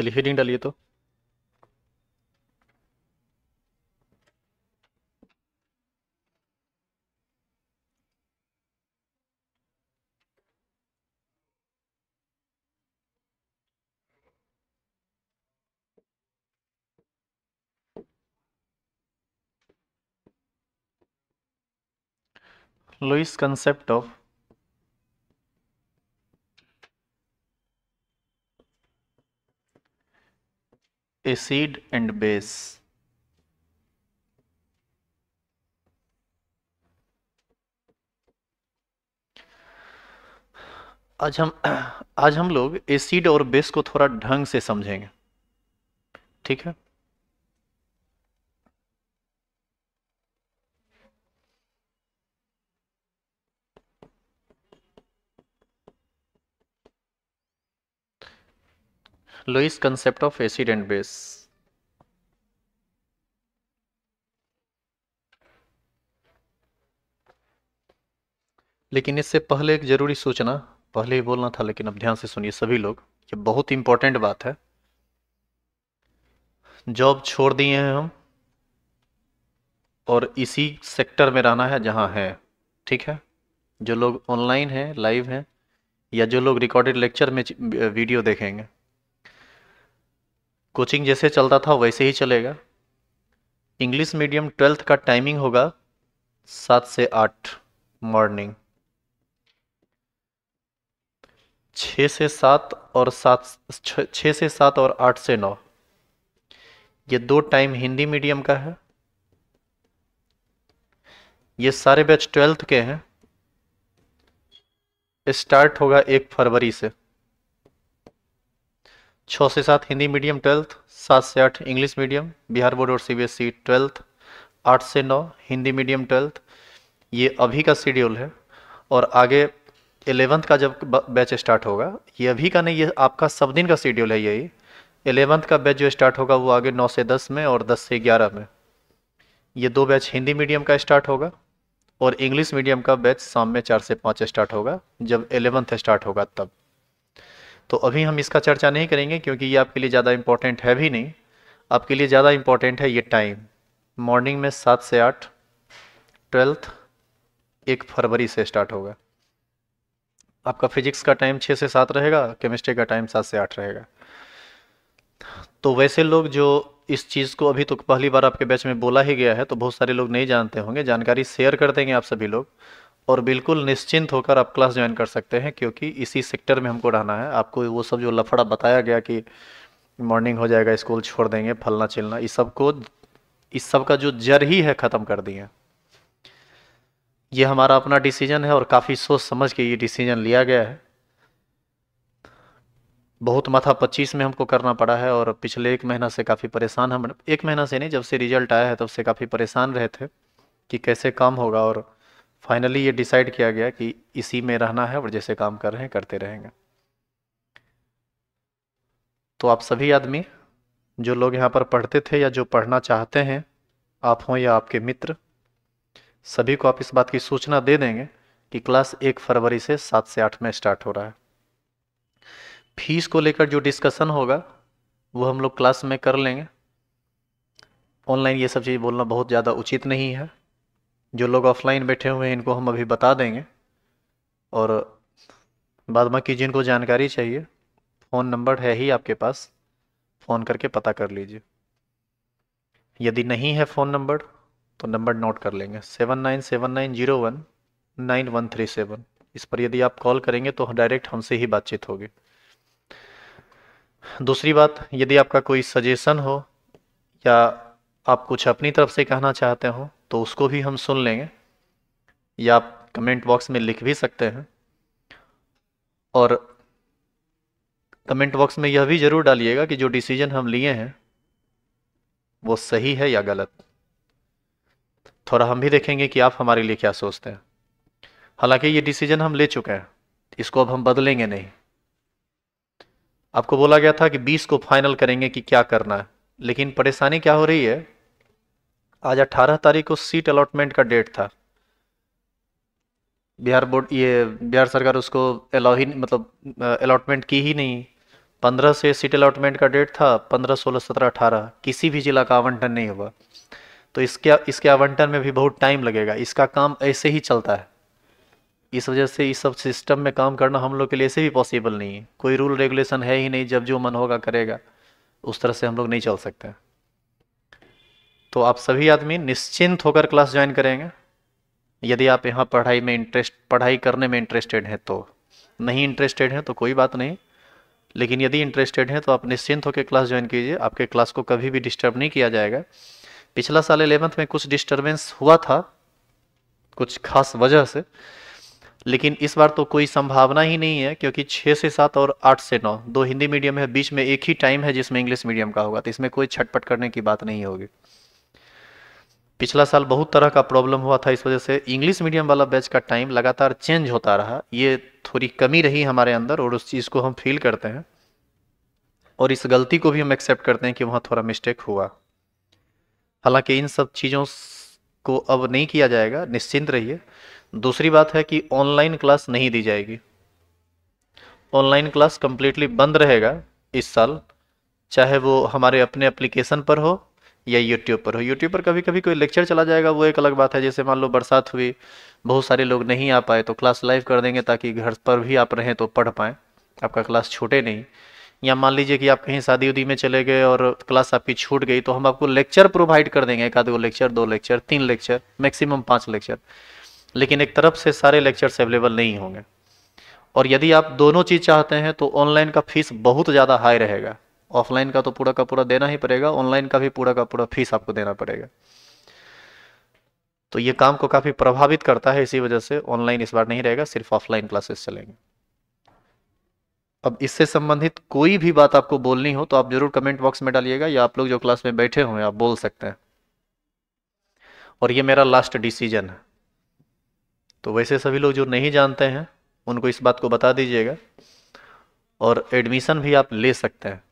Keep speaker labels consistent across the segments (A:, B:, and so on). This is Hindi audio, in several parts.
A: चलिए हीटिंग डालिए तो Lewis concept of acid and base आज हम आज हम लोग एसिड और बेस को थोड़ा ढंग से समझेंगे ठीक है Lewis concept of acid and base. लेकिन इससे पहले एक जरूरी सूचना पहले ही बोलना था लेकिन अब ध्यान से सुनिए सभी लोग ये बहुत इंपॉर्टेंट बात है जॉब छोड़ दिए हैं हम और इसी सेक्टर में रहना है जहां है ठीक है जो लोग ऑनलाइन हैं लाइव हैं या जो लोग रिकॉर्डेड लेक्चर में वीडियो देखेंगे कोचिंग जैसे चलता था वैसे ही चलेगा इंग्लिश मीडियम ट्वेल्थ का टाइमिंग होगा सात से आठ मॉर्निंग छः से सात और सात छः से सात और आठ से नौ ये दो टाइम हिंदी मीडियम का है ये सारे बैच ट्वेल्थ के हैं स्टार्ट होगा एक फरवरी से छः से सात हिंदी मीडियम ट्वेल्थ सात से आठ इंग्लिश मीडियम बिहार बोर्ड और सीबीएसई e ट्वेल्थ आठ से नौ हिंदी मीडियम ट्वेल्थ ये अभी का शेड्यूल है और आगे एलेवंथ का जब बैच स्टार्ट होगा ये अभी का नहीं ये आपका सब दिन का शेड्यूल है यही एलेवंथ का बैच जो स्टार्ट होगा वो आगे नौ से दस में और दस से ग्यारह में ये दो बैच हिंदी मीडियम का स्टार्ट होगा और इंग्लिश मीडियम का बैच शाम में चार से पाँच स्टार्ट होगा जब एलेवंथ स्टार्ट होगा तब तो अभी हम इसका चर्चा नहीं करेंगे क्योंकि ये आपके लिए ज़्यादा इम्पोर्टेंट है भी नहीं आपके लिए ज़्यादा इम्पोर्टेंट है ये टाइम मॉर्निंग में सात से आठ ट्वेल्थ एक फरवरी से स्टार्ट होगा आपका फिजिक्स का टाइम छः से सात रहेगा केमिस्ट्री का टाइम सात से आठ रहेगा तो वैसे लोग जो इस चीज़ को अभी तो पहली बार आपके बैच में बोला ही गया है तो बहुत सारे लोग नहीं जानते होंगे जानकारी शेयर कर देंगे आप सभी लोग और बिल्कुल निश्चिंत होकर आप क्लास ज्वाइन कर सकते हैं क्योंकि इसी सेक्टर में हमको रहना है आपको वो सब जो लफड़ा बताया गया कि मॉर्निंग हो जाएगा स्कूल छोड़ देंगे फलना चिलना इस सबको इस सब का जो जर ही है ख़त्म कर दिए ये हमारा अपना डिसीजन है और काफ़ी सोच समझ के ये डिसीजन लिया गया है बहुत माथा पच्चीस में हमको करना पड़ा है और पिछले एक महीना से काफ़ी परेशान हम एक महीना से नहीं जब से रिजल्ट आया है तब से काफ़ी परेशान रहे थे कि कैसे काम होगा और फाइनली ये डिसाइड किया गया कि इसी में रहना है और जैसे काम कर रहे हैं करते रहेंगे तो आप सभी आदमी जो लोग यहाँ पर पढ़ते थे या जो पढ़ना चाहते हैं आप हों या आपके मित्र सभी को आप इस बात की सूचना दे देंगे कि क्लास एक फरवरी से सात से आठ में स्टार्ट हो रहा है फीस को लेकर जो डिस्कशन होगा वो हम लोग क्लास में कर लेंगे ऑनलाइन ये सब चीज़ बोलना बहुत ज़्यादा उचित नहीं है जो लोग ऑफलाइन बैठे हुए हैं इनको हम अभी बता देंगे और बाद बाकी जिनको जानकारी चाहिए फ़ोन नंबर है ही आपके पास फ़ोन करके पता कर लीजिए यदि नहीं है फ़ोन नंबर तो नंबर नोट कर लेंगे seven nine seven nine zero one nine one three seven इस पर यदि आप कॉल करेंगे तो डायरेक्ट हमसे ही बातचीत होगी दूसरी बात यदि आपका कोई सजेशन हो या आप कुछ अपनी तरफ से कहना चाहते हो तो उसको भी हम सुन लेंगे या आप कमेंट बॉक्स में लिख भी सकते हैं और कमेंट बॉक्स में यह भी ज़रूर डालिएगा कि जो डिसीजन हम लिए हैं वो सही है या गलत थोड़ा हम भी देखेंगे कि आप हमारे लिए क्या सोचते हैं हालांकि ये डिसीजन हम ले चुके हैं इसको अब हम बदलेंगे नहीं आपको बोला गया था कि 20 को फाइनल करेंगे कि क्या करना है लेकिन परेशानी क्या हो रही है आज 18 तारीख को सीट अलॉटमेंट का डेट था बिहार बोर्ड ये बिहार सरकार उसको अलाउ ही मतलब अलॉटमेंट की ही नहीं पंद्रह से सीट अलॉटमेंट का डेट था पंद्रह सोलह सत्रह अठारह किसी भी जिला का आवंटन नहीं हुआ तो इसके इसके आवंटन में भी बहुत टाइम लगेगा इसका काम ऐसे ही चलता है इस वजह से इस सब सिस्टम में काम करना हम लोग के लिए ऐसे भी पॉसिबल नहीं है कोई रूल रेगुलेशन है ही नहीं जब जो मन होगा करेगा उस तरह से हम लोग नहीं चल सकते तो आप सभी आदमी निश्चिंत होकर क्लास ज्वाइन करेंगे यदि आप यहाँ पढ़ाई में इंटरेस्ट पढ़ाई करने में इंटरेस्टेड हैं तो नहीं इंटरेस्टेड हैं तो कोई बात नहीं लेकिन यदि इंटरेस्टेड हैं तो आप निश्चिंत होकर क्लास ज्वाइन कीजिए आपके क्लास को कभी भी डिस्टर्ब नहीं किया जाएगा पिछला साल एलेवंथ में कुछ डिस्टर्बेंस हुआ था कुछ खास वजह से लेकिन इस बार तो कोई संभावना ही नहीं है क्योंकि छः से सात और आठ से नौ दो हिंदी मीडियम है बीच में एक ही टाइम है जिसमें इंग्लिश मीडियम का होगा तो इसमें कोई छटपट करने की बात नहीं होगी पिछला साल बहुत तरह का प्रॉब्लम हुआ था इस वजह से इंग्लिश मीडियम वाला बैच का टाइम लगातार चेंज होता रहा ये थोड़ी कमी रही हमारे अंदर और उस चीज़ को हम फील करते हैं और इस गलती को भी हम एक्सेप्ट करते हैं कि वहाँ थोड़ा मिस्टेक हुआ हालांकि इन सब चीज़ों को अब नहीं किया जाएगा निश्चिंत रहिए दूसरी बात है कि ऑनलाइन क्लास नहीं दी जाएगी ऑनलाइन क्लास कम्प्लीटली बंद रहेगा इस साल चाहे वो हमारे अपने एप्लीकेशन पर हो या यूट्यूब पर हो यूट्यूब पर कभी कभी कोई लेक्चर चला जाएगा वो एक अलग बात है जैसे मान लो बरसात हुई बहुत सारे लोग नहीं आ पाए तो क्लास लाइव कर देंगे ताकि घर पर भी आप रहें तो पढ़ पाएँ आपका क्लास छूटे नहीं या मान लीजिए कि आप कहीं शादी उदी में चले गए और क्लास आपकी छूट गई तो हम आपको लेक्चर प्रोवाइड कर देंगे एक आध गो लेक्चर दो लेक्चर तीन लेक्चर मैक्सिमम पाँच लेक्चर लेकिन एक तरफ से सारे लेक्चर्स अवेलेबल नहीं होंगे और यदि आप दोनों चीज़ चाहते हैं तो ऑनलाइन का फीस बहुत ज़्यादा हाई रहेगा ऑफलाइन का तो पूरा का पूरा देना ही पड़ेगा ऑनलाइन का भी पूरा का पूरा फीस आपको देना पड़ेगा तो ये काम को काफ़ी प्रभावित करता है इसी वजह से ऑनलाइन इस बार नहीं रहेगा सिर्फ ऑफलाइन क्लासेस चलेंगे अब इससे संबंधित कोई भी बात आपको बोलनी हो तो आप जरूर कमेंट बॉक्स में डालिएगा या आप लोग जो क्लास में बैठे हुए हैं आप बोल सकते हैं और ये मेरा लास्ट डिसीजन है तो वैसे सभी लोग जो नहीं जानते हैं उनको इस बात को बता दीजिएगा और एडमिशन भी आप ले सकते हैं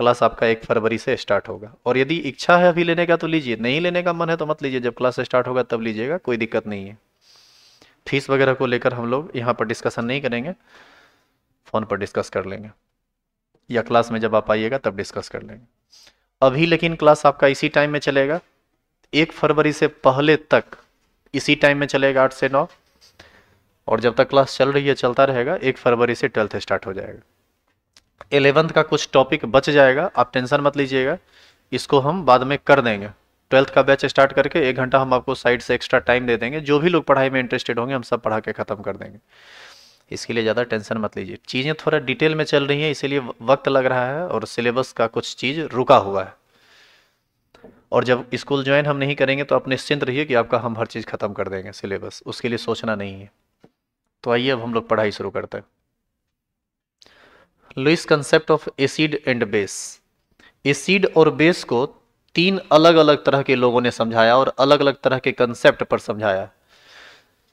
A: क्लास आपका एक फरवरी से स्टार्ट होगा और यदि इच्छा है अभी लेने का तो लीजिए नहीं लेने का मन है तो मत लीजिए जब क्लास स्टार्ट होगा तब लीजिएगा कोई दिक्कत नहीं है फीस वगैरह को लेकर हम लोग यहाँ पर डिस्कशन नहीं करेंगे फ़ोन पर डिस्कस कर लेंगे या क्लास में जब आप आइएगा तब डिस्कस कर लेंगे अभी लेकिन क्लास आपका इसी टाइम में चलेगा एक फरवरी से पहले तक इसी टाइम में चलेगा आठ से नौ और जब तक क्लास चल रही है चलता रहेगा एक फरवरी से ट्वेल्थ स्टार्ट हो जाएगा एलेवंथ का कुछ टॉपिक बच जाएगा आप टेंशन मत लीजिएगा इसको हम बाद में कर देंगे ट्वेल्थ का बैच स्टार्ट करके एक घंटा हम आपको साइड से एक्स्ट्रा टाइम दे देंगे जो भी लोग पढ़ाई में इंटरेस्टेड होंगे हम सब पढ़ा के ख़त्म कर देंगे इसके लिए ज़्यादा टेंशन मत लीजिए चीज़ें थोड़ा डिटेल में चल रही हैं इसीलिए वक्त लग रहा है और सिलेबस का कुछ चीज़ रुका हुआ है और जब स्कूल ज्वाइन हम नहीं करेंगे तो आप निश्चिंत रहिए कि आपका हम हर चीज़ ख़त्म कर देंगे सिलेबस उसके लिए सोचना नहीं है तो आइए अब हम लोग पढ़ाई शुरू करते हैं Lewis concept of acid and base acid और बेस को तीन अलग अलग तरह के लोगों ने समझाया और अलग अलग तरह के कंसेप्ट पर समझाया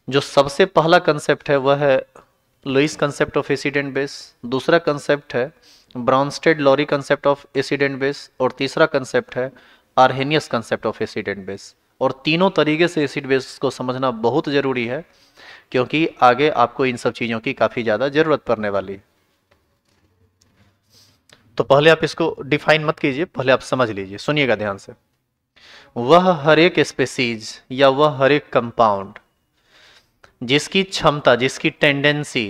A: जो सबसे पहला कंसेप्ट है वह है Lewis concept of acid and base दूसरा कंसेप्ट है Bronsted Lowry concept of acid and base और तीसरा कंसेप्ट है Arrhenius concept of acid and base और तीनों तरीके से एसिड बेस को समझना बहुत ज़रूरी है क्योंकि आगे आपको इन सब चीज़ों की काफ़ी ज़्यादा ज़रूरत पड़ने वाली है तो पहले आप इसको डिफाइन मत कीजिए पहले आप समझ लीजिए सुनिएगा ध्यान से वह हर एक स्पेसीज या वह हर एक कंपाउंड जिसकी क्षमता जिसकी tendency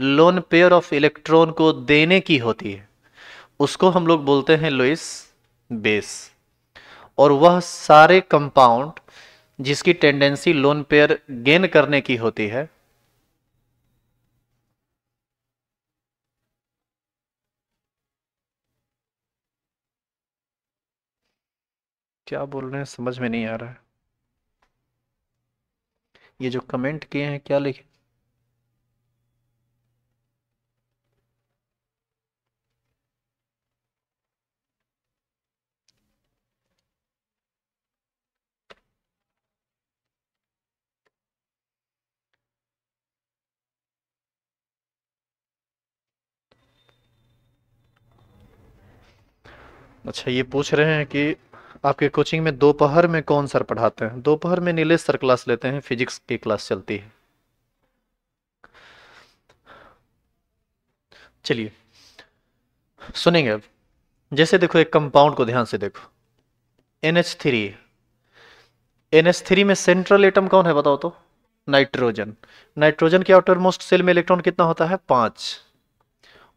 A: lone pair of electron को देने की होती है उसको हम लोग बोलते हैं लुइस बेस और वह सारे कंपाउंड जिसकी टेंडेंसी लोन पेयर गेन करने की होती है क्या बोल रहे हैं समझ में नहीं आ रहा है ये जो कमेंट किए हैं क्या लिखे अच्छा ये पूछ रहे हैं कि आपके कोचिंग में दोपहर में कौन सर पढ़ाते हैं दोपहर में नीलेश सर क्लास लेते हैं फिजिक्स की क्लास चलती है चलिए सुनेंगे अब जैसे देखो एक कंपाउंड को ध्यान से देखो N H three N H three में सेंट्रल एटम कौन है बताओ तो नाइट्रोजन नाइट्रोजन के आउटर मोस्ट सेल में इलेक्ट्रॉन कितना होता है पांच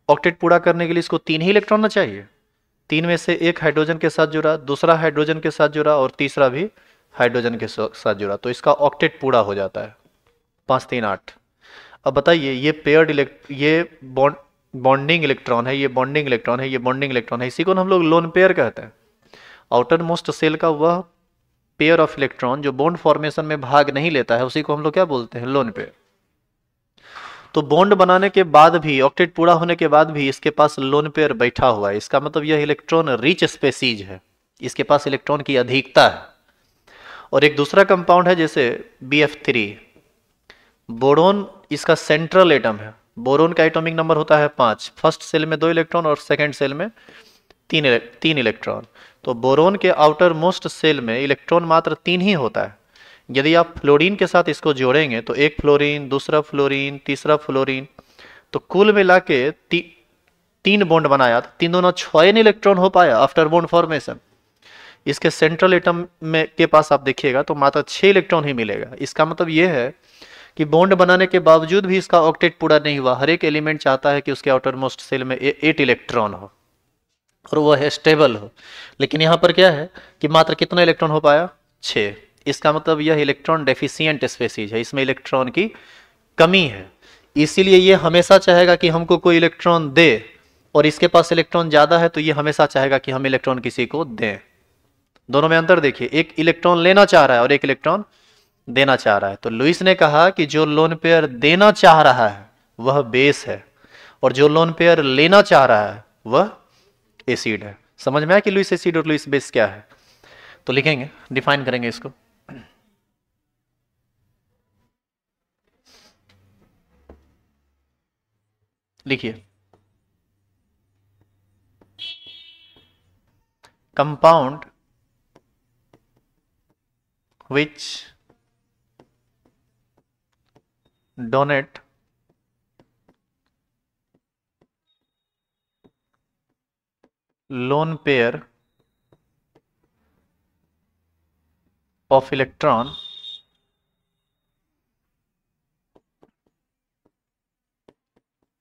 A: ऑक्टेट पूरा करने के लिए इसको तीन ही इलेक्ट्रॉन ना चाहिए तीन में से एक हाइड्रोजन के साथ जुड़ा दूसरा हाइड्रोजन के साथ जुड़ा और तीसरा भी हाइड्रोजन के साथ जुड़ा तो इसका ऑक्टेट पूरा हो जाता है पाँच तीन आठ अब बताइए ये पेयर्ड इलेक्ट ये बॉन्ड बॉन्डिंग इलेक्ट्रॉन है ये बॉन्डिंग इलेक्ट्रॉन है ये बॉन्डिंग इलेक्ट्रॉन है इसी को हम लोग लोन पेयर कहते हैं आउटर मोस्ट सेल का वह पेयर ऑफ इलेक्ट्रॉन जो बॉन्ड फॉर्मेशन में भाग नहीं लेता है उसी को हम लोग क्या बोलते हैं लोन पेयर तो बॉन्ड बनाने के बाद भी ऑक्टेट पूरा होने के बाद भी इसके पास लोन पेयर बैठा हुआ है इसका मतलब यह इलेक्ट्रॉन रिच स्पेसीज है इसके पास इलेक्ट्रॉन की अधिकता है और एक दूसरा कंपाउंड है जैसे बी एफ थ्री बोरोन इसका सेंट्रल एटम है बोरोन का एटॉमिक नंबर होता है पांच फर्स्ट सेल में दो इलेक्ट्रॉन और सेकेंड सेल में तीन तीन इलेक्ट्रॉन तो बोरोन के आउटर मोस्ट सेल में इलेक्ट्रॉन मात्र तीन ही होता है यदि आप फ्लोरीन के साथ इसको जोड़ेंगे तो एक फ्लोरीन दूसरा फ्लोरीन तीसरा फ्लोरीन तो कुल मिला के ती, तीन बॉन्ड बनाया था तो तीन दोनों छः इलेक्ट्रॉन हो पाया आफ्टर बॉन्ड फॉर्मेशन इसके सेंट्रल एटम में के पास आप देखिएगा तो मात्र छः इलेक्ट्रॉन ही मिलेगा इसका मतलब ये है कि बॉन्ड बनाने के बावजूद भी इसका ऑक्टेट पूरा नहीं हुआ हर एक एलिमेंट चाहता है कि उसके आउटर मोस्ट सेल में एट इलेक्ट्रॉन हो और वह है स्टेबल हो लेकिन यहाँ पर क्या है कि मात्र कितना इलेक्ट्रॉन हो पाया छः इसका मतलब यह इलेक्ट्रॉन डेफिशियंट स्पेसीज है इसमें इलेक्ट्रॉन की कमी है इसीलिए यह हमेशा चाहेगा कि हमको कोई इलेक्ट्रॉन दे और इसके पास इलेक्ट्रॉन ज़्यादा है तो यह हमेशा चाहेगा कि हम इलेक्ट्रॉन किसी को दें दोनों में अंतर देखिए एक इलेक्ट्रॉन लेना चाह रहा है और एक इलेक्ट्रॉन देना चाह रहा है तो लुइस ने कहा कि जो लोन पेयर देना चाह रहा है वह बेस है और जो लोन पेयर लेना चाह रहा है वह एसिड है समझ में आया कि लुइस एसिड और लुइस बेस क्या है तो लिखेंगे डिफाइन करेंगे इसको लिखिए compound which donate lone pair of electron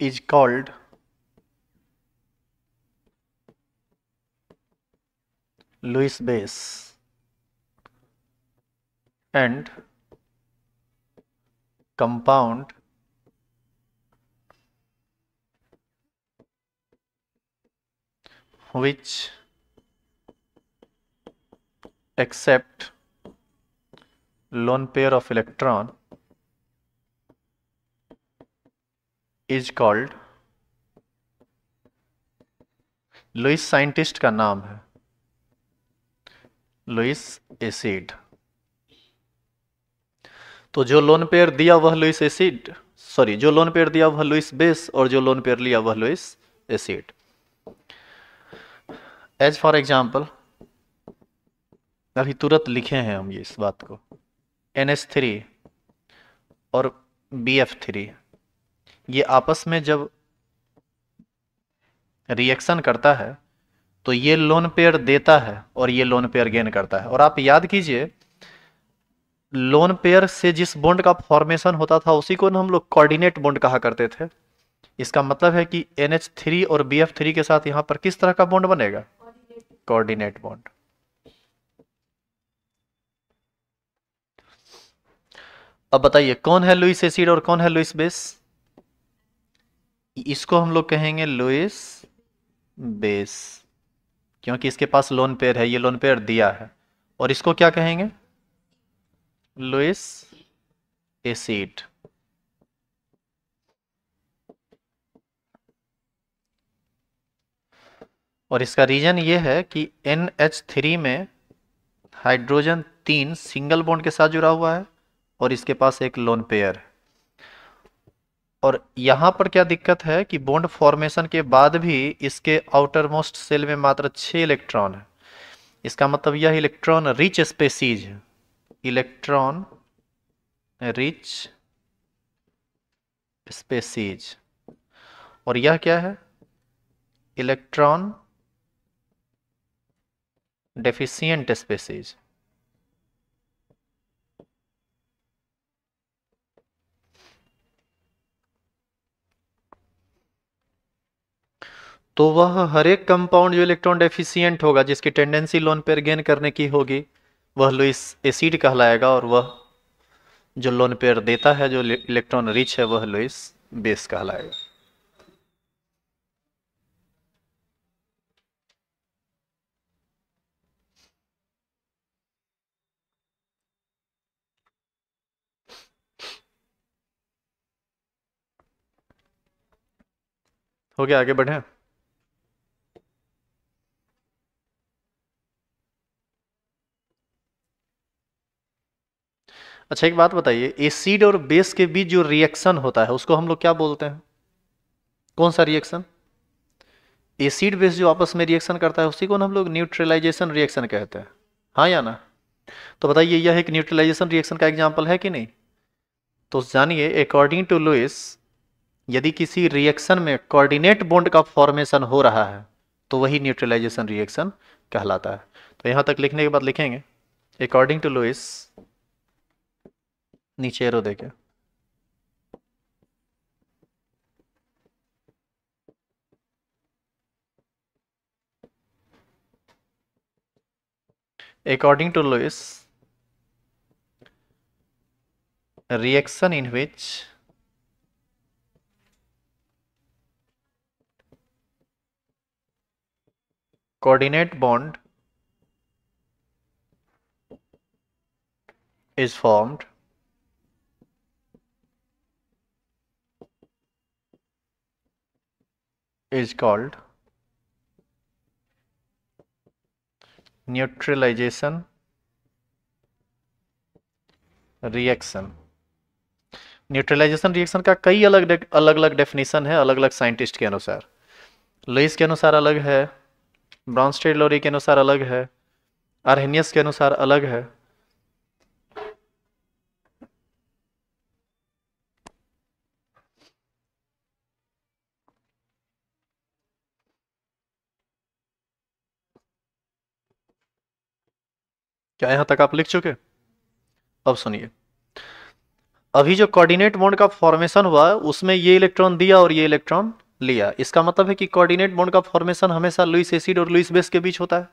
A: is called Lewis base and compound which accept lone pair of electron is called Lewis scientist का नाम है लुइस एसिड तो जो लोन पेयर दिया वह लुइस एसिड सॉरी जो लोन पेयर दिया वह लुइस बेस और जो लोन पेयर लिया वह Lewis acid as for example अभी तुरंत लिखे हैं हम ये इस बात को एन एस थ्री और बी एफ थ्री ये आपस में जब रिएक्शन करता है तो ये लोन पेयर देता है और ये लोन पेयर गेन करता है और आप याद कीजिए लोन पेयर से जिस बॉन्ड का फॉर्मेशन होता था उसी को हम लोग कोऑर्डिनेट बॉन्ड कहा करते थे इसका मतलब है कि एन एच थ्री और बी एफ थ्री के साथ यहां पर किस तरह का बॉन्ड बनेगा कोऑर्डिनेट बॉन्ड अब बताइए कौन है लुइस एसिड और कौन है लुइस बेस इसको हम लोग कहेंगे लुइस बेस क्योंकि इसके पास लोन पेयर है ये लोन पेयर दिया है और इसको क्या कहेंगे लुइस एसिड और इसका रीजन ये है कि एन एच थ्री में हाइड्रोजन तीन सिंगल बॉन्ड के साथ जुड़ा हुआ है और इसके पास एक लोन पेयर है और यहाँ पर क्या दिक्कत है कि बॉन्ड फॉर्मेशन के बाद भी इसके आउटर मोस्ट सेल में मात्र छः इलेक्ट्रॉन है इसका मतलब यह इलेक्ट्रॉन रिच स्पेसीज है इलेक्ट्रॉन रिच स्पेसीज और यह क्या है इलेक्ट्रॉन डेफिशिएंट स्पेसीज तो वह हर एक कंपाउंड जो इलेक्ट्रॉन डेफिशियंट होगा जिसकी टेंडेंसी लोन पेयर गेन करने की होगी वह लुइस एसिड कहलाएगा और वह जो लोन पेयर देता है जो इलेक्ट्रॉन रिच है वह लुइस बेस कहलाएगा हो गया आगे बढ़े अच्छा एक बात बताइए एसिड और बेस के बीच जो रिएक्शन होता है उसको हम लोग क्या बोलते हैं कौन सा रिएक्शन एसिड बेस जो आपस में रिएक्शन करता है उसी को हम लोग न्यूट्रलाइजेशन रिएक्शन कहते हैं हाँ या ना तो बताइए यह एक न्यूट्रलाइजेशन रिएक्शन का एग्जाम्पल है कि नहीं तो जानिए अकॉर्डिंग टू लुइस यदि किसी रिएक्शन में कोऑर्डिनेट बॉन्ड का फॉर्मेशन हो रहा है तो वही न्यूट्रलाइजेशन रिएक्शन कहलाता है तो यहां तक लिखने के बाद लिखेंगे अकॉर्डिंग टू लुइस नीचे एरो देखे According to Lewis, reaction in which coordinate bond is formed is called neutralization reaction neutralization reaction का कई अलग अलग अलग डेफिनेशन है अलग अलग साइंटिस्ट के अनुसार लुइस के अनुसार अलग है ब्रॉन्स्टेड लोरी के अनुसार अलग है आरहेनियस के अनुसार अलग है क्या यहां तक आप लिख चुके अब सुनिए अभी जो कोऑर्डिनेट बॉन्ड का फॉर्मेशन हुआ उसमें ये इलेक्ट्रॉन दिया और ये इलेक्ट्रॉन लिया इसका मतलब है कि कोऑर्डिनेट बॉन्ड का फॉर्मेशन हमेशा लुइस एसिड और लुइस बेस के बीच होता है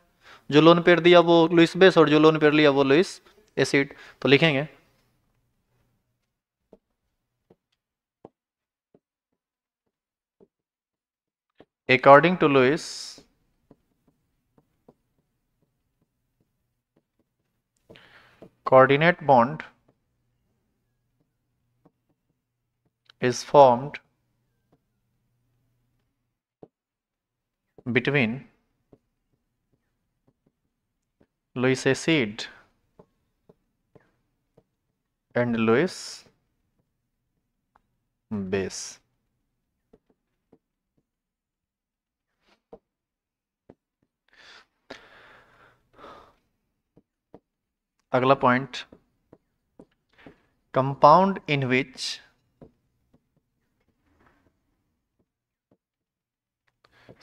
A: जो लोन पेड़ दिया वो लुइस बेस और जो लोन पेड़ लिया वो लुइस एसिड तो लिखेंगे according to Lewis coordinate bond is formed between Lewis acid and Lewis base. अगला point compound in which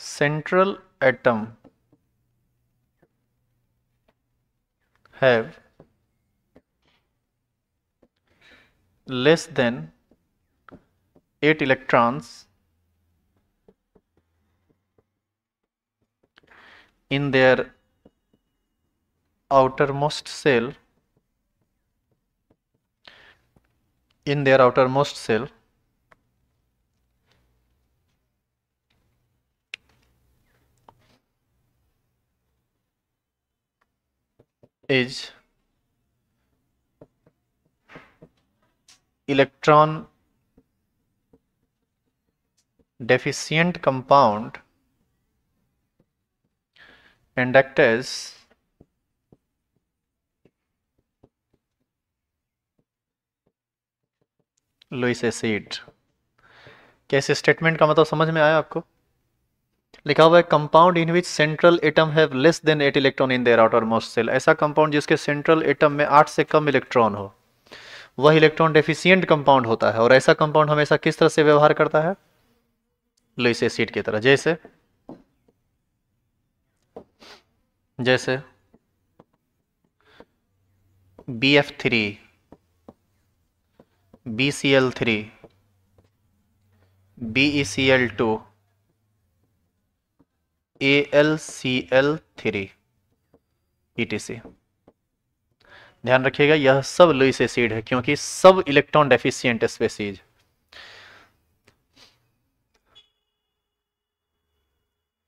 A: central atom have less than eight electrons in their outermost cell in their outermost cell is electron deficient compound and act as Lewis acid क्या इस स्टेटमेंट का मतलब समझ में आया आपको लिखा हुआ है compound in which central atom have less than eight electron in their outer most shell ऐसा कंपाउंड जिसके सेंट्रल एटम में आठ से कम इलेक्ट्रॉन हो वह इलेक्ट्रॉन डेफिशियंट कंपाउंड होता है और ऐसा कंपाउंड हमेशा किस तरह से व्यवहार करता है लुइस एसिड की तरह जैसे जैसे B F three B C L three B E C L two A L C L three E T C ध्यान रखिएगा यह सब लुइस एसिड है क्योंकि सब इलेक्ट्रॉन डेफिशिएंट स्पेसीज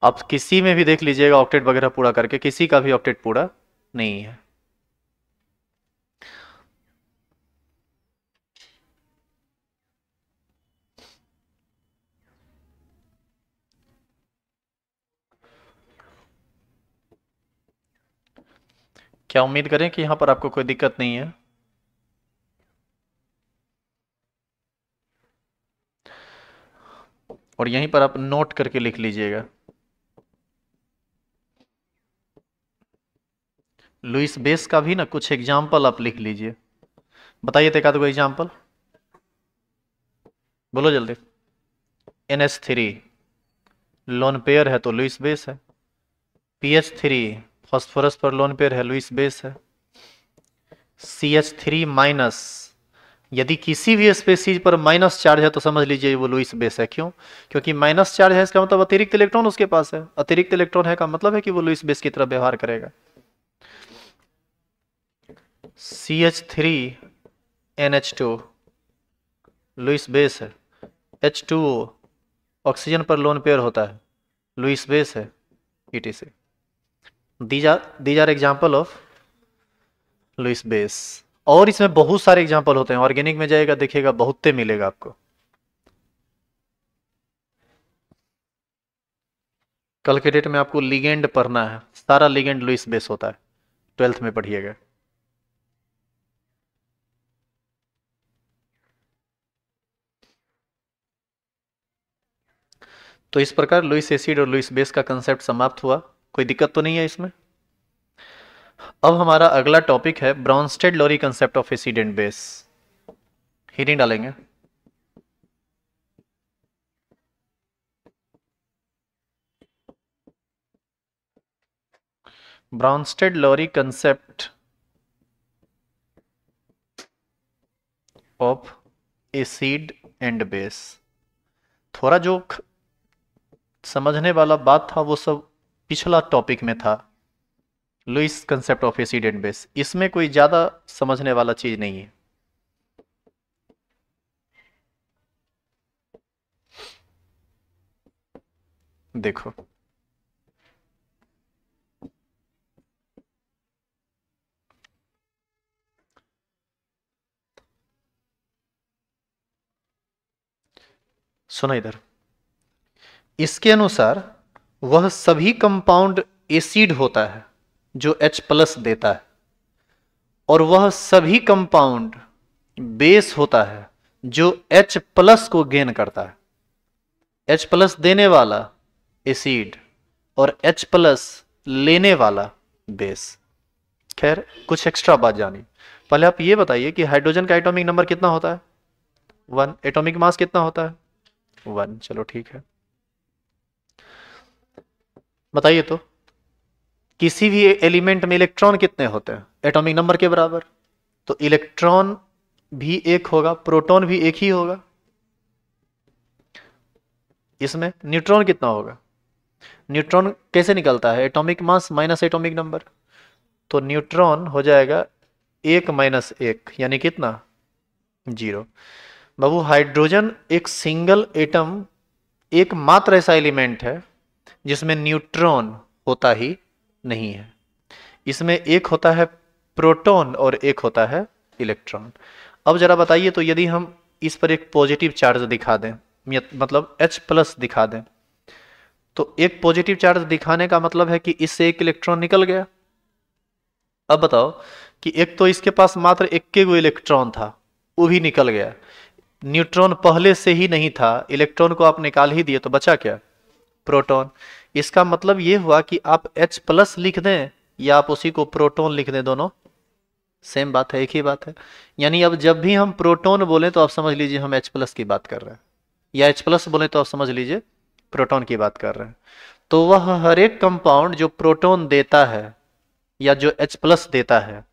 A: आप किसी में भी देख लीजिएगा ऑक्टेट वगैरह पूरा करके किसी का भी ऑक्टेट पूरा नहीं है क्या उम्मीद करें कि यहाँ पर आपको कोई दिक्कत नहीं है और यहीं पर आप नोट करके लिख लीजिएगा लुइस बेस का भी ना कुछ एग्जाम्पल आप लिख लीजिए बताइए तो एकाध एग्जाम्पल बोलो जल्दी N S three lone pair है तो लुइस बेस है पी थ्री फॉस्फोरस पर लोन पेयर है लुइस बेस है सी एच थ्री माइनस यदि किसी भी स्पेसीज पर माइनस चार्ज है तो समझ लीजिए वो लुइस बेस है क्यों क्योंकि माइनस चार्ज है इसका मतलब अतिरिक्त इलेक्ट्रॉन उसके पास है अतिरिक्त इलेक्ट्रॉन है का मतलब है कि वो लुइस बेस की तरह व्यवहार करेगा C H three N H two Lewis base है एच टू ऑक्सीजन पर लोन पेयर होता है लुइस बेस है E T C these are these are example of Lewis base और इसमें बहुत सारे एग्जाम्पल होते हैं ऑर्गेनिक में जाएगा देखिएगा बहुत मिलेगा आपको कल के डेट में आपको लिगेंड पढ़ना है सारा लिगेंड लुइस बेस होता है ट्वेल्थ में पढ़िएगा तो इस प्रकार लुइस एसिड और लुइस बेस का कंसेप्ट समाप्त हुआ कोई दिक्कत तो नहीं है इसमें अब हमारा अगला टॉपिक है Bronsted Lowry concept of acid and base heading डालेंगे Bronsted Lowry concept of acid and base थोड़ा जो समझने वाला बात था वो सब पिछला टॉपिक में था Lewis concept of acid and base इसमें कोई ज़्यादा समझने वाला चीज़ नहीं है देखो सुनो इधर इसके अनुसार वह सभी कंपाउंड एसिड होता है जो H प्लस देता है और वह सभी कंपाउंड बेस होता है जो H प्लस को गेन करता है H प्लस देने वाला एसिड और H प्लस लेने वाला बेस खैर कुछ एक्स्ट्रा बात जानी पहले आप ये बताइए कि हाइड्रोजन का एटॉमिक नंबर कितना होता है वन एटॉमिक मास कितना होता है वन चलो ठीक है बताइए तो किसी भी एलिमेंट में इलेक्ट्रॉन कितने होते हैं एटॉमिक नंबर के बराबर तो इलेक्ट्रॉन भी एक होगा प्रोटॉन भी एक ही होगा इसमें न्यूट्रॉन कितना होगा न्यूट्रॉन कैसे निकलता है atomic mass minus atomic number तो न्यूट्रॉन हो जाएगा एक माइनस एक यानी कितना जीरो बाबू हाइड्रोजन एक सिंगल एटम एक मात्र ऐसा एलिमेंट है जिसमें न्यूट्रॉन होता ही नहीं है इसमें एक होता है प्रोटॉन और एक होता है इलेक्ट्रॉन अब जरा बताइए तो यदि हम इस पर एक पॉजिटिव चार्ज दिखा दें मतलब H प्लस दिखा दें तो एक पॉजिटिव चार्ज दिखाने का मतलब है कि इससे एक इलेक्ट्रॉन निकल गया अब बताओ कि एक तो इसके पास मात्र इक्के गो इलेक्ट्रॉन था वो भी निकल गया न्यूट्रॉन पहले से ही नहीं था इलेक्ट्रॉन को आप निकाल ही दिए तो बचा क्या प्रोटॉन इसका मतलब ये हुआ कि आप H प्लस लिख दें या आप उसी को प्रोटॉन लिख दें दोनों सेम बात है एक ही बात है यानी अब जब भी हम प्रोटॉन बोले तो आप समझ लीजिए हम H प्लस की बात कर रहे हैं या H प्लस बोले तो आप समझ लीजिए प्रोटॉन की बात कर रहे हैं तो वह हर एक कंपाउंड जो प्रोटोन देता है या जो H प्लस देता है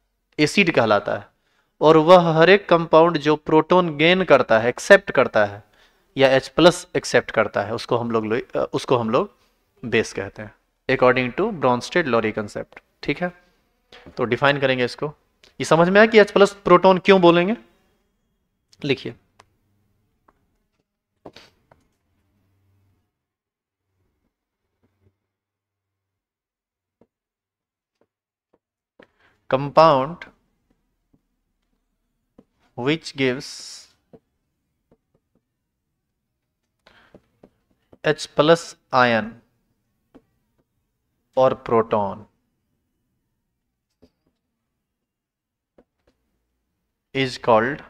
A: एसिड कहलाता है और वह हर एक कंपाउंड जो प्रोटोन गेन करता है एक्सेप्ट करता है या एच प्लस एक्सेप्ट करता है उसको हम लोग उसको हम लोग बेस कहते हैं according to Bronsted Lowry concept ठीक है तो डिफाइन करेंगे इसको ये समझ में आया कि एच प्लस प्रोटोन क्यों बोलेंगे लिखिए compound which gives H plus ion or proton is called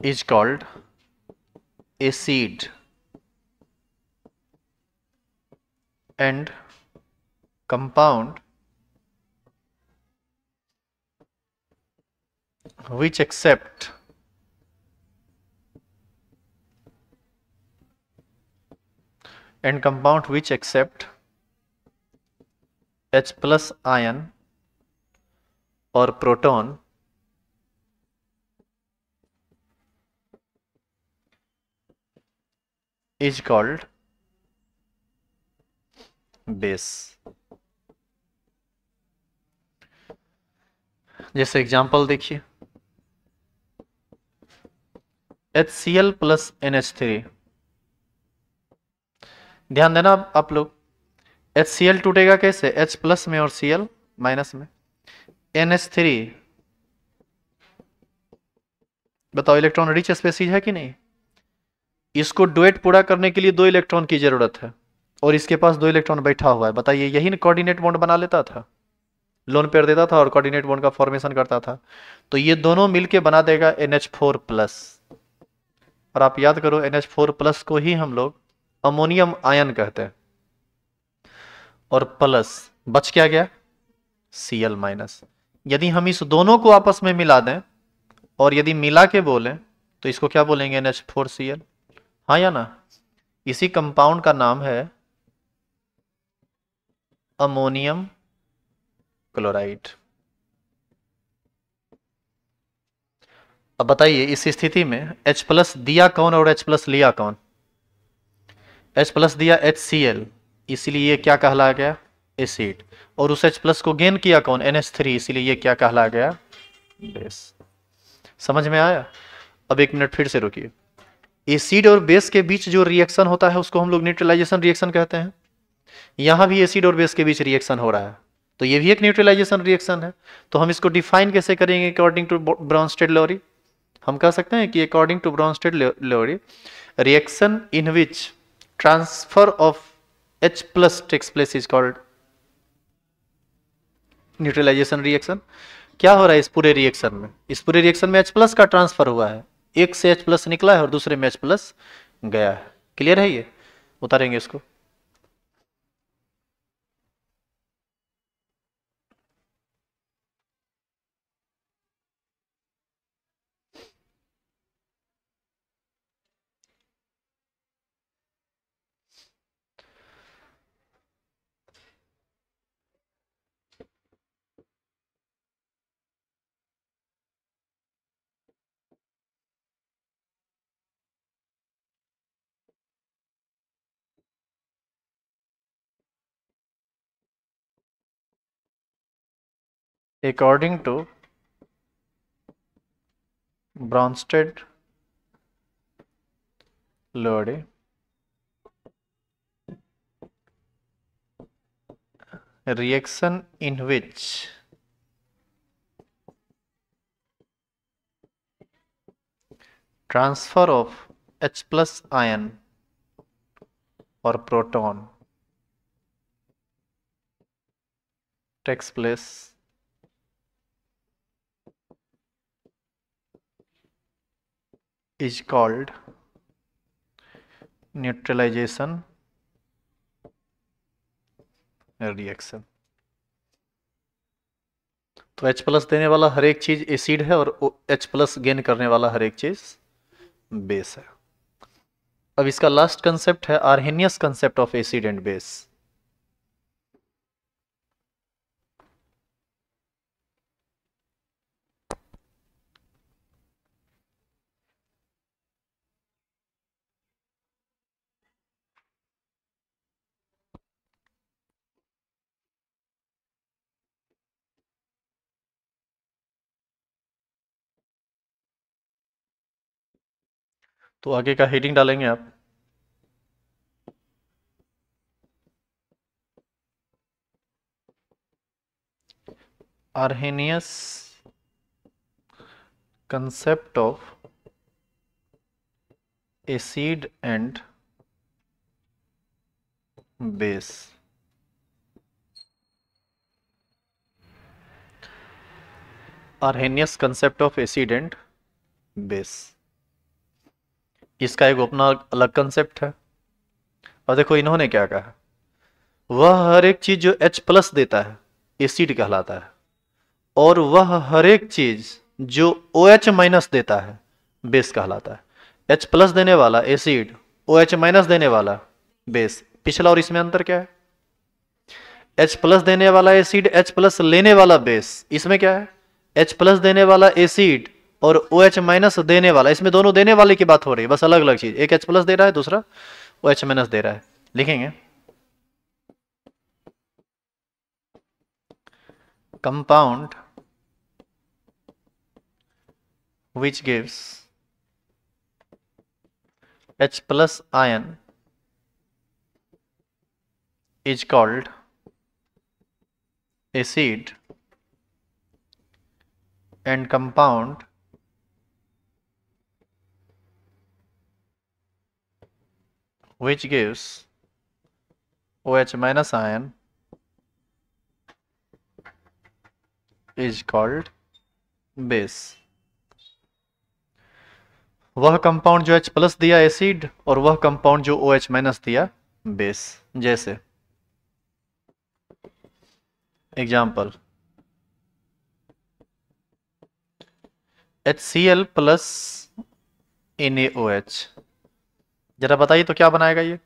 A: is called a seed and compound which accept and compound which accept H plus ion or proton is called base. जैसे एग्जांपल देखिए HCl plus NH3 ध्यान देना आप लोग एच सी एल टूटेगा कैसे एच प्लस में और सी एल माइनस में एन एच थ्री बताओ इलेक्ट्रॉन रिच स्पेसीज है कि नहीं इसको डुएट पूरा करने के लिए दो इलेक्ट्रॉन की जरूरत है और इसके पास दो इलेक्ट्रॉन बैठा हुआ है बताइए यही कोऑर्डिनेट बॉन्ड बना लेता था लोन पेयर देता था और कोऑर्डिनेट बॉन्ड का फॉर्मेशन करता था तो ये दोनों मिलके बना देगा एन एच फोर प्लस और आप याद करो एन एच फोर प्लस को ही हम लोग अमोनियम आयन कहते हैं और प्लस बच क्या गया सी एल माइनस यदि हम इस दोनों को आपस में मिला दें और यदि मिला के बोलें तो इसको क्या बोलेंगे N H four C L हाँ या ना इसी कंपाउंड का नाम है अमोनियम क्लोराइड अब बताइए इस स्थिति में H प्लस दिया कौन और H प्लस लिया कौन एच प्लस दिया एच सी एल इसीलिए ये क्या कहला गया एसिड और उस एच प्लस को गेन किया कौन एन एच थ्री इसीलिए ये क्या कहला गया बेस समझ में आया अब एक मिनट फिर से रुकिए एसिड और बेस के बीच जो रिएक्शन होता है उसको हम लोग न्यूट्रलाइजेशन रिएक्शन कहते हैं यहां भी एसिड और बेस के बीच रिएक्शन हो रहा है तो ये भी एक न्यूट्रलाइजेशन रिएक्शन है तो हम इसको डिफाइन कैसे करेंगे अकॉर्डिंग टू ब्रॉन्स्टेड लॉरी हम कह सकते हैं कि according to Bronsted Lowry reaction in which transfer of H plus takes place is called neutralization reaction क्या हो रहा है इस पूरे रिएक्शन में इस पूरे रिएक्शन में H प्लस का ट्रांसफर हुआ है एक से H प्लस निकला है और दूसरे में H प्लस गया है क्लियर है ये उतारेंगे इसको according to Bronsted Lodi reaction in which transfer of H plus ion or proton takes place is called neutralization reaction तो H प्लस देने वाला हर एक चीज एसिड है और H प्लस गेन करने वाला हर एक चीज बेस है अब इसका लास्ट कंसेप्ट है Arrhenius concept of acid and base तो आगे का हेडिंग डालेंगे आप Arrhenius concept of acid and base Arrhenius concept of acid and base इसका एक अपना अलग कंसेप्ट है और देखो इन्होंने क्या कहा वह हर एक चीज जो H प्लस देता है एसिड कहलाता है और वह हर एक चीज जो ओ एच माइनस देता है बेस कहलाता है H प्लस देने वाला एसिड ओ एच माइनस देने वाला बेस पिछला और इसमें अंतर क्या है H प्लस देने वाला एसिड H प्लस लेने वाला बेस इसमें क्या है H प्लस देने वाला एसिड और ओ OH माइनस देने वाला इसमें दोनों देने वाले की बात हो रही है बस अलग अलग चीज एक एच प्लस दे रहा है दूसरा ओ एच माइनस दे रहा है लिखेंगे compound which gives H plus ion is called acid and compound which gives OH minus ion is called base वह कंपाउंड जो H प्लस दिया एसिड और वह कंपाउंड जो OH माइनस दिया बेस जैसे एग्जाम्पल HCl प्लस एन जरा बताइए तो क्या बनाएगा ये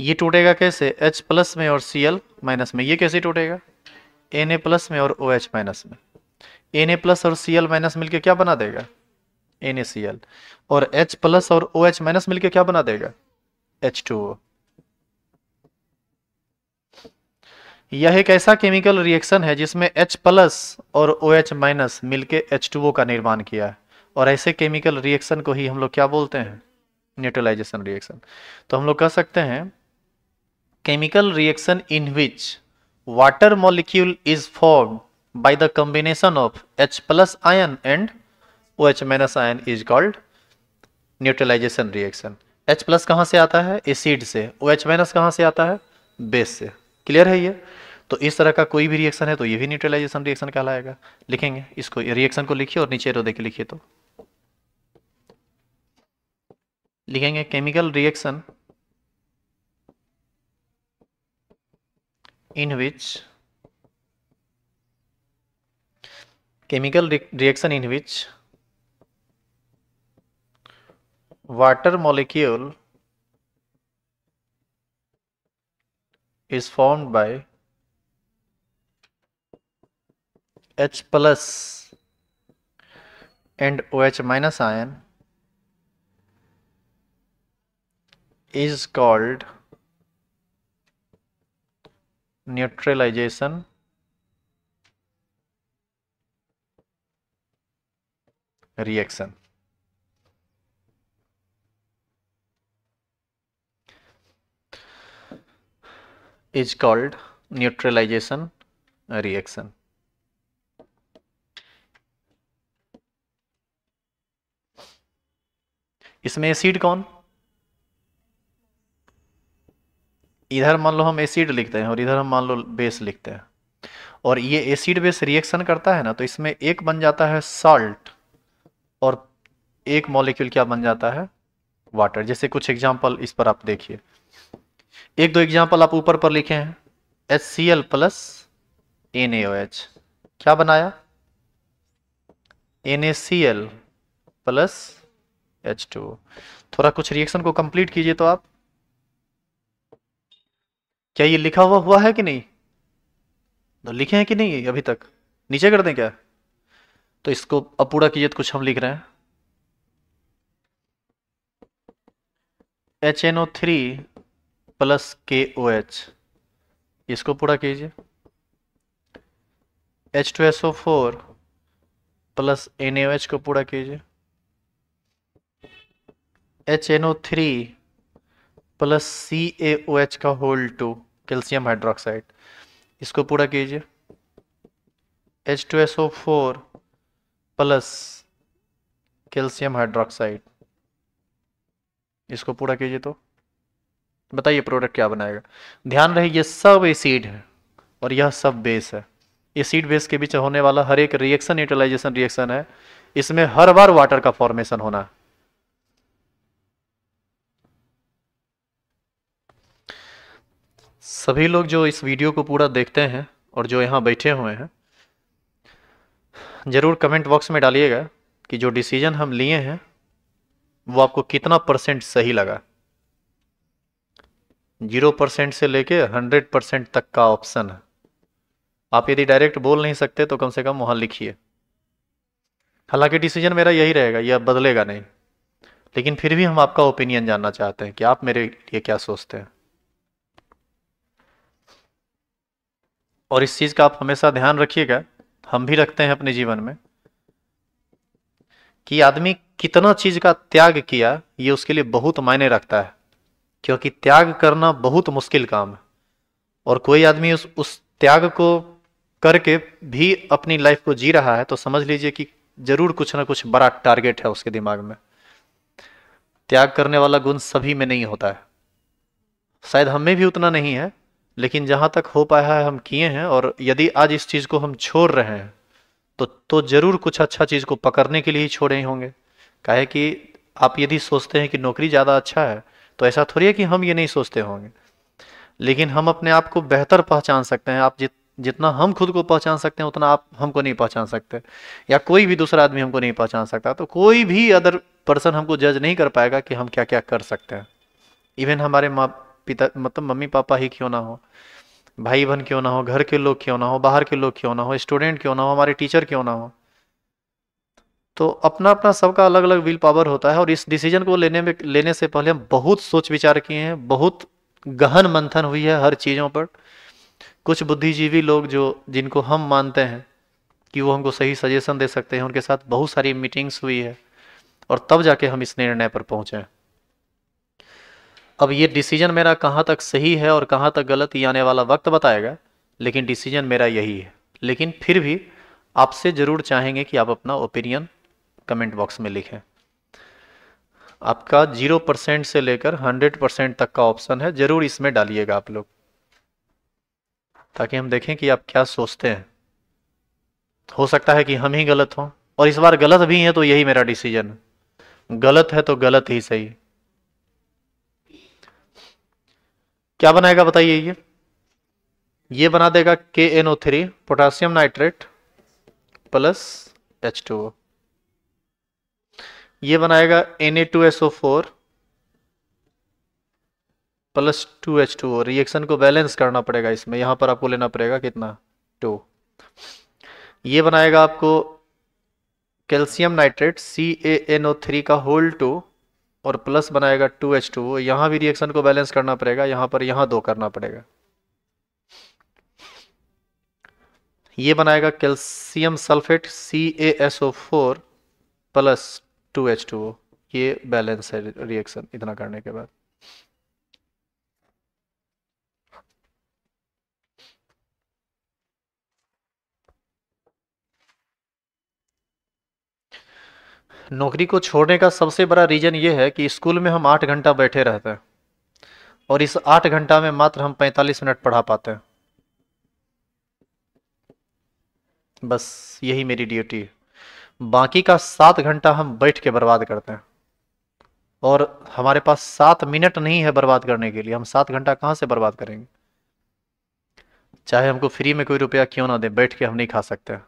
A: ये टूटेगा कैसे H प्लस में और सी एल माइनस में ये कैसे टूटेगा एन ए प्लस में और ओ OH माइनस में एन ए प्लस और सी एल माइनस मिलकर क्या बना देगा एन ए सी एल और एच प्लस और ओ एच माइनस मिलकर क्या बना देगा एच टू ओ यह एक ऐसा केमिकल रिएक्शन है जिसमें H प्लस और ओ OH माइनस मिलकर एच टू ओ का निर्माण किया है और ऐसे केमिकल रिएक्शन को ही हम लोग क्या बोलते हैं न्यूट्रलाइजेशन रिएक्शन तो हम लोग कह सकते हैं chemical reaction in which water molecule is form by the combination of H ion and O H minus ion is called neutralization reaction H plus कहाँ से आता है एसिड से ओ एच माइनस कहाँ से आता है बेस से क्लियर है ये तो इस तरह का कोई भी रिएक्शन है तो ये भी न्यूट्रलाइजेशन रिएक्शन कहलाएगा लिखेंगे इसको रिएक्शन को लिखिए और नीचे रो देखिए लिखिए तो लिखेंगे chemical reaction in which chemical reaction in which water molecule is formed by H plus and O H minus ion is called neutralization reaction. is called neutralization reaction. इसमें एसिड कौन इधर मान लो हम एसिड लिखते हैं और इधर हम मान लो बेस लिखते हैं और ये एसिड बेस रिएक्शन करता है ना तो इसमें एक बन जाता है सॉल्ट और एक मॉलिक्यूल क्या बन जाता है वाटर जैसे कुछ एग्जाम्पल इस पर आप देखिए एक दो एग्जाम्पल आप ऊपर पर लिखे हैं H C L plus N H क्या बनाया N A C L plus H two थोड़ा कुछ रिएक्शन को कंप्लीट कीजिए तो आप क्या ये लिखा हुआ हुआ है कि नहीं तो लिखे हैं कि नहीं अभी तक नीचे कर दें क्या तो इसको अब पूरा कीजिए तो कुछ हम लिख रहे हैं H N O three plus K O H इसको पूरा कीजिए H two S O four plus N O H को पूरा कीजिए H N O three plus C A O H का होल टू कैल्शियम हाइड्रोक्साइड इसको पूरा कीजिए H two S O four plus calcium hydroxide इसको पूरा कीजिए तो बताइए प्रोडक्ट क्या बनाएगा ध्यान रहे ये सब एसिड है और यह सब बेस है एसिड बेस के बीच होने वाला हर एक रिएक्शन यूटिलाइजेशन रिएक्शन है इसमें हर बार वाटर का फॉर्मेशन होना है सभी लोग जो इस वीडियो को पूरा देखते हैं और जो यहाँ बैठे हुए हैं ज़रूर कमेंट बॉक्स में डालिएगा कि जो डिसीजन हम लिए हैं वो आपको कितना परसेंट सही लगा जीरो परसेंट से लेके हंड्रेड परसेंट तक का ऑप्शन है आप यदि डायरेक्ट बोल नहीं सकते तो कम से कम वहाँ लिखिए हालांकि डिसीजन मेरा यही रहेगा यह बदलेगा नहीं लेकिन फिर भी हम आपका ओपिनियन जानना चाहते हैं कि आप मेरे लिए क्या सोचते हैं और इस चीज़ का आप हमेशा ध्यान रखिएगा हम भी रखते हैं अपने जीवन में कि आदमी कितना चीज़ का त्याग किया ये उसके लिए बहुत मायने रखता है क्योंकि त्याग करना बहुत मुश्किल काम है और कोई आदमी उस उस त्याग को करके भी अपनी लाइफ को जी रहा है तो समझ लीजिए कि जरूर कुछ ना कुछ बड़ा टारगेट है उसके दिमाग में त्याग करने वाला गुण सभी में नहीं होता है शायद हमें भी उतना नहीं है लेकिन जहाँ तक हो पाया है हम किए हैं और यदि आज इस चीज़ को हम छोड़ रहे हैं तो तो ज़रूर कुछ अच्छा चीज़ को पकड़ने के लिए ही छोड़े होंगे कहे कि आप यदि सोचते हैं कि नौकरी ज़्यादा अच्छा है तो ऐसा थोड़ी है कि हम ये नहीं सोचते होंगे लेकिन हम अपने आप को बेहतर पहचान सकते हैं आप जित जितना हम खुद को पहचान सकते हैं उतना आप हमको नहीं पहचान सकते या कोई भी दूसरा आदमी हमको नहीं पहचान सकता तो कोई भी अदर पर्सन हमको जज नहीं कर पाएगा कि हम क्या क्या कर सकते हैं इवन हमारे माँ पिता मतलब मम्मी पापा ही क्यों ना हो भाई बहन क्यों ना हो घर के लोग क्यों ना हो बाहर के लोग क्यों ना हो स्टूडेंट क्यों ना हो हमारे टीचर क्यों ना हो तो अपना अपना सबका अलग अलग विल पावर होता है और इस डिसीजन को लेने में लेने से पहले हम बहुत सोच विचार किए हैं बहुत गहन मंथन हुई है हर चीज़ों पर कुछ बुद्धिजीवी लोग जो जिनको हम मानते हैं कि वो हमको सही सजेशन दे सकते हैं उनके साथ बहुत सारी मीटिंग्स हुई है और तब जाके हम इस निर्णय पर पहुंचे अब ये डिसीजन मेरा कहाँ तक सही है और कहाँ तक गलत ये आने वाला वक्त बताएगा लेकिन डिसीजन मेरा यही है लेकिन फिर भी आपसे ज़रूर चाहेंगे कि आप अपना ओपिनियन कमेंट बॉक्स में लिखें आपका जीरो परसेंट से लेकर हंड्रेड परसेंट तक का ऑप्शन है ज़रूर इसमें डालिएगा आप लोग ताकि हम देखें कि आप क्या सोचते हैं हो सकता है कि हम ही गलत हों और इस बार गलत भी हैं तो यही मेरा डिसीजन गलत है तो गलत ही सही क्या बनाएगा बताइए ये ये बना देगा K N O three potassium nitrate plus H two O ये बनाएगा N A two S O four plus two H two O reaction को बैलेंस करना पड़ेगा इसमें यहां पर आपको लेना पड़ेगा कितना टू ये बनाएगा आपको calcium nitrate C A N O three का होल टू और प्लस बनाएगा टू एच टू यहां भी रिएक्शन को बैलेंस करना पड़ेगा यहां पर यहां दो करना पड़ेगा ये बनाएगा calcium sulphate C A S O four plus two H two O ये बैलेंस है रिएक्शन इतना करने के बाद नौकरी को छोड़ने का सबसे बड़ा रीज़न ये है कि स्कूल में हम आठ घंटा बैठे रहते हैं और इस आठ घंटा में मात्र हम पैंतालीस मिनट पढ़ा पाते हैं बस यही मेरी ड्यूटी है बाकी का सात घंटा हम बैठ के बर्बाद करते हैं और हमारे पास सात मिनट नहीं है बर्बाद करने के लिए हम सात घंटा कहाँ से बर्बाद करेंगे चाहे हमको फ्री में कोई रुपया क्यों ना दे बैठ के हम नहीं खा सकते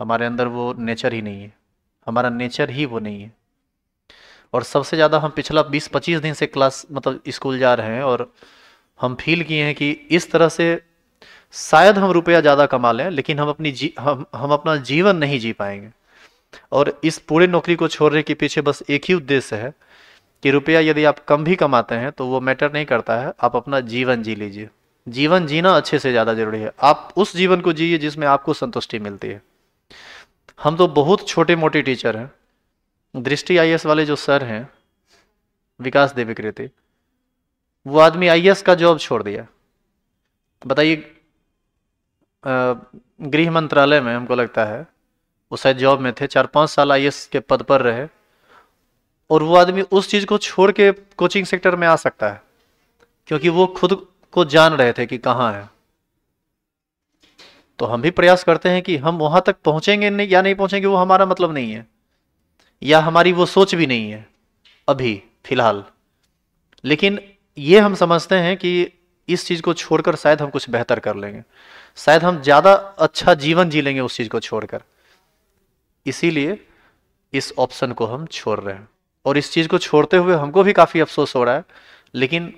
A: हमारे अंदर वो नेचर ही नहीं है हमारा नेचर ही वो नहीं है और सबसे ज़्यादा हम पिछला 20-25 दिन से क्लास मतलब स्कूल जा रहे हैं और हम फील किए हैं कि इस तरह से शायद हम रुपया ज़्यादा कमा लें लेकिन हम अपनी जी हम हम अपना जीवन नहीं जी पाएंगे और इस पूरे नौकरी को छोड़ने के पीछे बस एक ही उद्देश्य है कि रुपया यदि आप कम भी कमाते हैं तो वो मैटर नहीं करता है आप अपना जीवन जी लीजिए जीवन जीना अच्छे से ज़्यादा जरूरी है आप उस जीवन को जिए जिसमें आपको संतुष्टि मिलती है हम तो बहुत छोटे मोटे टीचर हैं दृष्टि आई वाले जो सर हैं विकास देविकृति वो आदमी आई का जॉब छोड़ दिया बताइए गृह मंत्रालय में हमको लगता है वो शायद जॉब में थे चार पाँच साल आई के पद पर रहे और वो आदमी उस चीज़ को छोड़ के कोचिंग सेक्टर में आ सकता है क्योंकि वो खुद को जान रहे थे कि कहाँ है तो हम भी प्रयास करते हैं कि हम वहां तक पहुंचेंगे नहीं या नहीं पहुंचेंगे वो हमारा मतलब नहीं है या हमारी वो सोच भी नहीं है अभी फिलहाल लेकिन ये हम समझते हैं कि इस चीज़ को छोड़कर शायद हम कुछ बेहतर कर लेंगे शायद हम ज़्यादा अच्छा जीवन जी लेंगे उस चीज़ को छोड़कर इसीलिए इस ऑप्शन को हम छोड़ रहे हैं और इस चीज़ को छोड़ते हुए हमको भी काफ़ी अफसोस हो रहा है लेकिन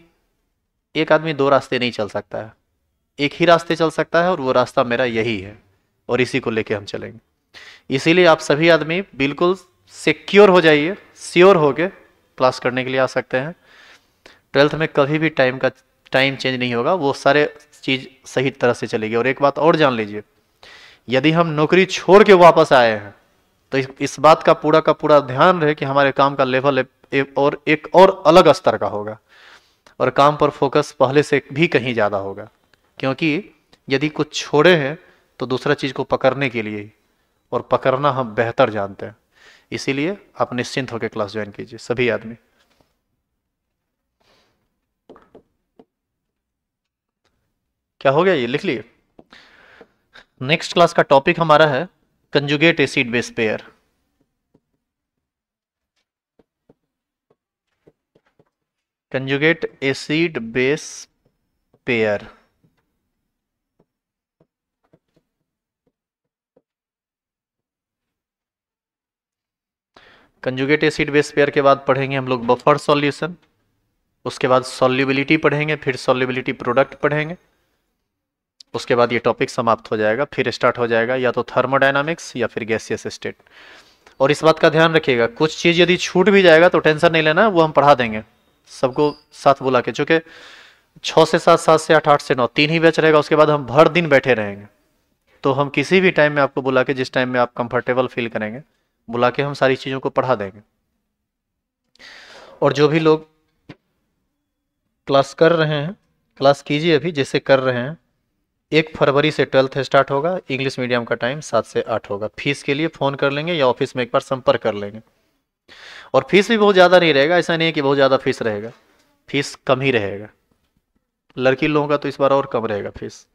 A: एक आदमी दो रास्ते नहीं चल सकता है एक ही रास्ते चल सकता है और वो रास्ता मेरा यही है और इसी को लेके हम चलेंगे इसीलिए आप सभी आदमी बिल्कुल सिक्योर हो जाइए श्योर होके क्लास करने के लिए आ सकते हैं ट्वेल्थ में कभी भी टाइम का टाइम चेंज नहीं होगा वो सारे चीज़ सही तरह से चलेगी और एक बात और जान लीजिए यदि हम नौकरी छोड़ के वापस आए हैं तो इस, इस बात का पूरा का पूरा ध्यान रहे कि हमारे काम का लेवल ए, ए, और एक और अलग स्तर का होगा और काम पर फोकस पहले से भी कहीं ज़्यादा होगा क्योंकि यदि कुछ छोड़े हैं तो दूसरा चीज़ को पकड़ने के लिए और पकड़ना हम बेहतर जानते हैं इसीलिए आप निश्चिंत होकर क्लास ज्वाइन कीजिए सभी आदमी क्या हो गया ये लिख लिए नेक्स्ट क्लास का टॉपिक हमारा है conjugate acid base pair conjugate acid base pair conjugate acid base pair के बाद पढ़ेंगे हम लोग बफर सॉल्यूशन उसके बाद सॉल्युबिलिटी पढ़ेंगे फिर सॉल्युबिलिटी प्रोडक्ट पढ़ेंगे उसके बाद ये टॉपिक समाप्त हो जाएगा फिर स्टार्ट हो जाएगा या तो थर्मोडाइनमिक्स या फिर गैसियस स्टेट और इस बात का ध्यान रखिएगा कुछ चीज़ यदि छूट भी जाएगा तो टेंशन नहीं लेना वो हम पढ़ा देंगे सबको साथ बुला के चूँकि छः से सात सात से आठ आठ से नौ तीन ही बैच रहेगा उसके बाद हम भर दिन बैठे रहेंगे तो हम किसी भी टाइम में आपको बुला के जिस टाइम में आप कंफर्टेबल फील करेंगे बुला के हम सारी चीज़ों को पढ़ा देंगे और जो भी लोग क्लास कर रहे हैं क्लास कीजिए अभी जैसे कर रहे हैं एक फरवरी से ट्वेल्थ स्टार्ट होगा इंग्लिश मीडियम का टाइम सात से आठ होगा फीस के लिए फ़ोन कर लेंगे या ऑफिस में एक बार संपर्क कर लेंगे और फीस भी बहुत ज़्यादा नहीं रहेगा ऐसा नहीं है कि बहुत ज़्यादा फीस रहेगा फीस कम ही रहेगा लड़की लोगों का तो इस बार और कम रहेगा फीस